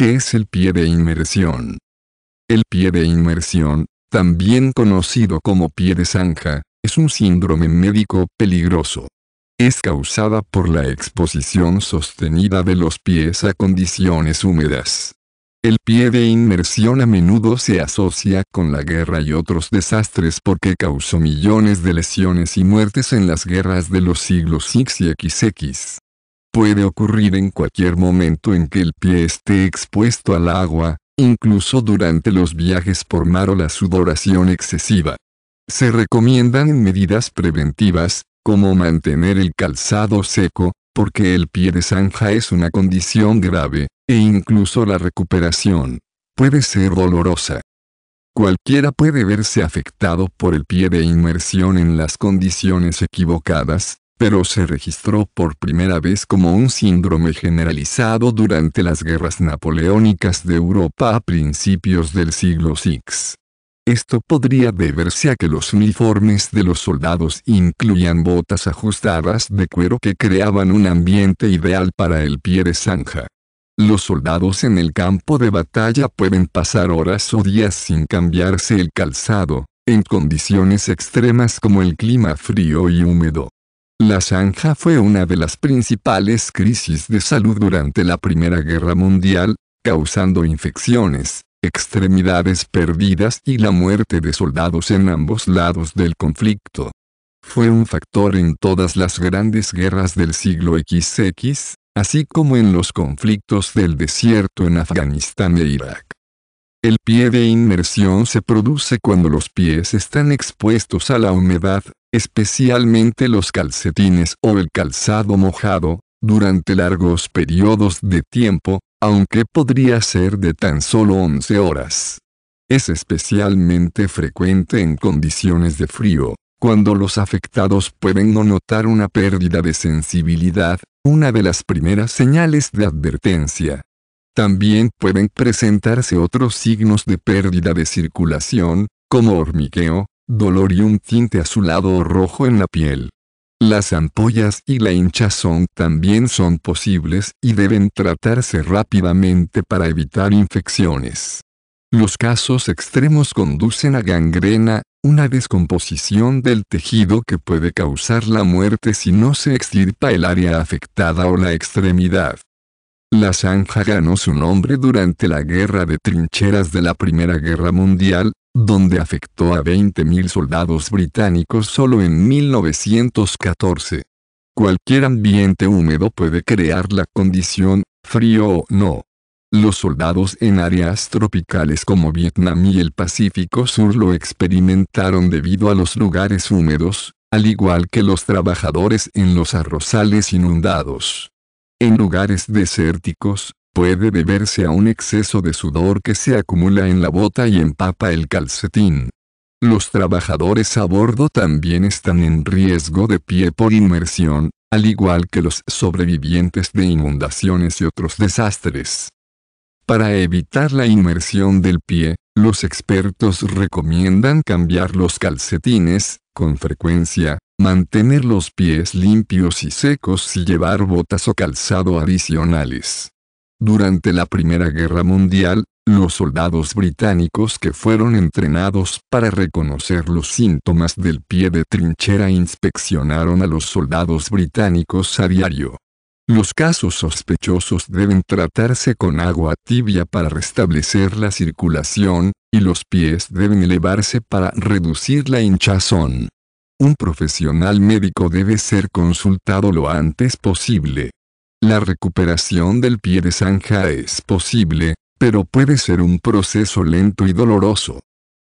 ¿Qué es el pie de inmersión. El pie de inmersión, también conocido como pie de zanja, es un síndrome médico peligroso. Es causada por la exposición sostenida de los pies a condiciones húmedas. El pie de inmersión a menudo se asocia con la guerra y otros desastres porque causó millones de lesiones y muertes en las guerras de los siglos X y XX. Puede ocurrir en cualquier momento en que el pie esté expuesto al agua, incluso durante los viajes por mar o la sudoración excesiva. Se recomiendan medidas preventivas, como mantener el calzado seco, porque el pie de zanja es una condición grave, e incluso la recuperación puede ser dolorosa. Cualquiera puede verse afectado por el pie de inmersión en las condiciones equivocadas, pero se registró por primera vez como un síndrome generalizado durante las guerras napoleónicas de Europa a principios del siglo VI. Esto podría deberse a que los uniformes de los soldados incluían botas ajustadas de cuero que creaban un ambiente ideal para el pie de zanja. Los soldados en el campo de batalla pueden pasar horas o días sin cambiarse el calzado, en condiciones extremas como el clima frío y húmedo. La zanja fue una de las principales crisis de salud durante la Primera Guerra Mundial, causando infecciones, extremidades perdidas y la muerte de soldados en ambos lados del conflicto. Fue un factor en todas las grandes guerras del siglo XX, así como en los conflictos del desierto en Afganistán e Irak. El pie de inmersión se produce cuando los pies están expuestos a la humedad, especialmente los calcetines o el calzado mojado, durante largos periodos de tiempo, aunque podría ser de tan solo 11 horas. Es especialmente frecuente en condiciones de frío, cuando los afectados pueden no notar una pérdida de sensibilidad, una de las primeras señales de advertencia. También pueden presentarse otros signos de pérdida de circulación, como hormigueo, dolor y un tinte azulado o rojo en la piel. Las ampollas y la hinchazón también son posibles y deben tratarse rápidamente para evitar infecciones. Los casos extremos conducen a gangrena, una descomposición del tejido que puede causar la muerte si no se extirpa el área afectada o la extremidad. La zanja ganó su nombre durante la guerra de trincheras de la Primera Guerra Mundial, donde afectó a 20.000 soldados británicos solo en 1914. Cualquier ambiente húmedo puede crear la condición, frío o no. Los soldados en áreas tropicales como Vietnam y el Pacífico Sur lo experimentaron debido a los lugares húmedos, al igual que los trabajadores en los arrozales inundados. En lugares desérticos, Puede deberse a un exceso de sudor que se acumula en la bota y empapa el calcetín. Los trabajadores a bordo también están en riesgo de pie por inmersión, al igual que los sobrevivientes de inundaciones y otros desastres. Para evitar la inmersión del pie, los expertos recomiendan cambiar los calcetines, con frecuencia, mantener los pies limpios y secos y llevar botas o calzado adicionales. Durante la Primera Guerra Mundial, los soldados británicos que fueron entrenados para reconocer los síntomas del pie de trinchera inspeccionaron a los soldados británicos a diario. Los casos sospechosos deben tratarse con agua tibia para restablecer la circulación, y los pies deben elevarse para reducir la hinchazón. Un profesional médico debe ser consultado lo antes posible. La recuperación del pie de zanja es posible, pero puede ser un proceso lento y doloroso.